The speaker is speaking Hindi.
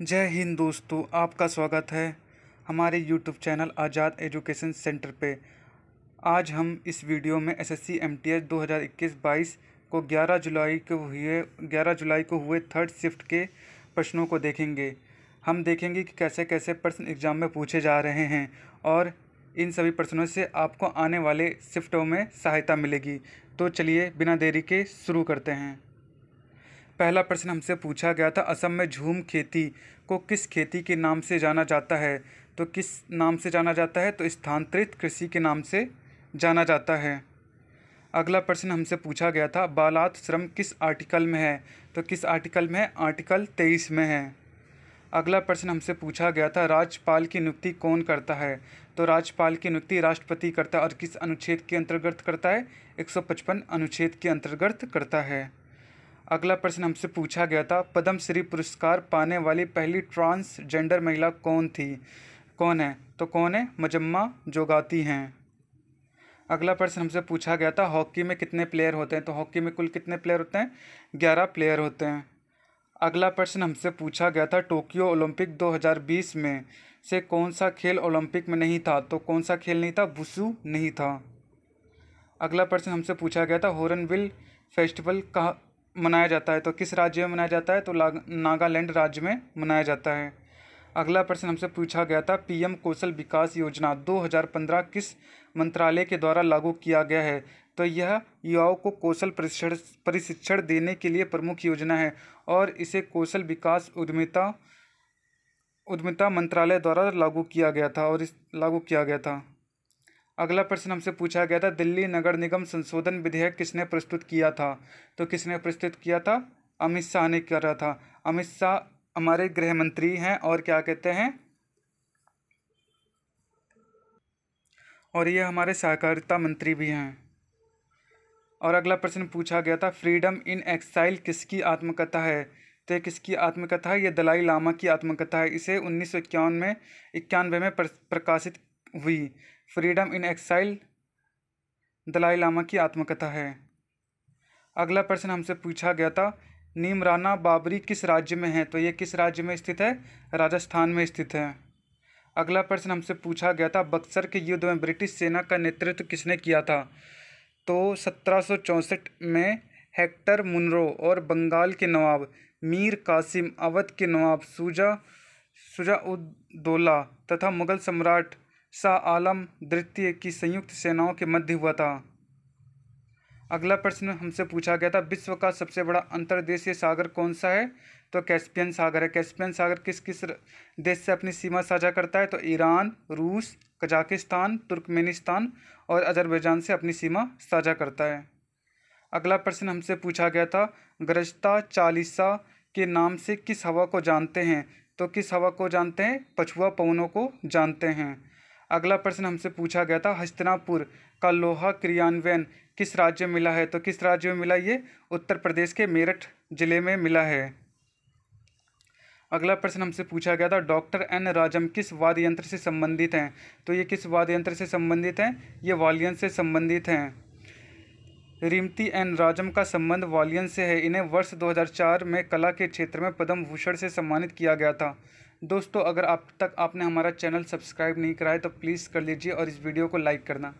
जय हिंद दोस्तों आपका स्वागत है हमारे YouTube channel Azad education centre पे आज हम इस वीडियो में S S C M T S दो हज़ार इक्कीस बाईस को ग्यारह जुलाई को हुए ग्यारह जुलाई को हुए थर्ड शिफ्ट के प्रश्नों को देखेंगे हम देखेंगे कि कैसे कैसे प्रश्न एग्ज़ाम में पूछे जा रहे हैं और इन सभी प्रश्नों से आपको आने वाले शिफ्टों में सहायता मिलेगी तो चलिए बिना देरी के शुरू करते हैं पहला प्रश्न हमसे पूछा गया था असम में झूम खेती को किस खेती के नाम से जाना जाता है तो किस नाम से जाना जाता है तो स्थानांतरित कृषि के नाम से जाना जाता है अगला प्रश्न हमसे पूछा गया था बालात श्रम किस आर्टिकल में है तो किस आर्टिकल में है आर्टिकल तेईस में है अगला प्रश्न हमसे पूछा गया था राज्यपाल की नियुक्ति कौन करता है तो राज्यपाल की नियुक्ति राष्ट्रपति करता है और किस अनुच्छेद के अंतर्गत करता है 155 अनुच्छेद के अंतर्गत करता है अगला प्रश्न हमसे पूछा गया था पद्म श्री पुरस्कार पाने वाली पहली ट्रांसजेंडर महिला कौन थी कौन है तो कौन है मजम्मा जोगाती हैं अगला प्रश्न हमसे पूछा गया था हॉकी में कितने प्लेयर होते हैं तो हॉकी में कुल कितने प्लेयर होते हैं ग्यारह प्लेयर होते हैं अगला प्रश्न हमसे पूछा गया था टोक्यो ओलंपिक 2020 में से कौन सा खेल ओलंपिक में नहीं था तो कौन सा खेल नहीं था बुसू नहीं था अगला प्रश्न हमसे पूछा गया था हॉर्नबिल फेस्टिवल कहाँ मनाया जाता है तो किस राज्य में मनाया जाता है तो नागालैंड राज्य में मनाया जाता है अगला प्रश्न हमसे पूछा गया था पीएम कौशल विकास योजना 2015 किस मंत्रालय के द्वारा लागू किया गया है तो यह युवाओं को कौशल प्रशिक्षण प्रशिक्षण देने के लिए प्रमुख योजना है और इसे कौशल विकास उद्यमिता उद्यमिता मंत्रालय द्वारा लागू किया गया था और इस लागू किया गया था अगला प्रश्न हमसे पूछा गया था दिल्ली नगर निगम संशोधन विधेयक किसने प्रस्तुत किया था तो किसने प्रस्तुत किया था अमित शाह ने करा था अमित शाह हमारे गृह मंत्री हैं और क्या कहते हैं और ये हमारे सहकारिता मंत्री भी हैं और अगला प्रश्न पूछा गया था फ्रीडम इन एक्साइल किसकी आत्मकथा है तो ये किसकी आत्मकथा है ये दलाई लामा की आत्मकथा है इसे उन्नीस सौ इक्यावन में इक्यानवे में प्रकाशित हुई freedom in exile Dalai Lama की आत्मकथा है अगला प्रश्न हमसे पूछा गया था नीमराना बाबरी किस राज्य में है तो ये किस राज्य में स्थित है राजस्थान में स्थित है अगला प्रश्न हमसे पूछा गया था बक्सर के युद्ध में ब्रिटिश सेना का नेतृत्व किसने किया था तो सत्रह में हेक्टर मुनरो और बंगाल के नवाब मीर कासिम अवध के नवाब सूजा सुजा उद्दौला तथा मुगल सम्राट शाह आलम द्वितीय की संयुक्त सेनाओं के मध्य हुआ था अगला प्रश्न हमसे पूछा गया था विश्व का सबसे बड़ा अंतर्देशीय सागर कौन सा है तो कैस्पियन सागर है कैस्पियन सागर किस किस देश से अपनी सीमा साझा करता है तो ईरान रूस कजाकिस्तान तुर्कमेनिस्तान और अजरबैजान से अपनी सीमा साझा करता है अगला प्रश्न हमसे पूछा गया था गरजता चालीसा के नाम से किस हवा को जानते हैं तो किस हवा को जानते हैं पछुआ पवनों को जानते हैं अगला प्रश्न हमसे पूछा गया था हस्तनापुर का लोहा क्रियान्वयन किस राज्य में मिला है तो किस राज्य में मिला ये उत्तर प्रदेश के मेरठ जिले में मिला है अगला प्रश्न हमसे पूछा गया था डॉक्टर एन राजम किस वाद्य यंत्र से संबंधित हैं तो ये किस वाद्य यंत्र से संबंधित हैं ये वालियन से संबंधित हैं रिमती एन राजम का संबंध वालियन से है इन्हें वर्ष 2004 में कला के क्षेत्र में पद्म भूषण से सम्मानित किया गया था दोस्तों अगर अब तक आपने हमारा चैनल सब्सक्राइब नहीं कराया तो प्लीज़ कर लीजिए और इस वीडियो को लाइक करना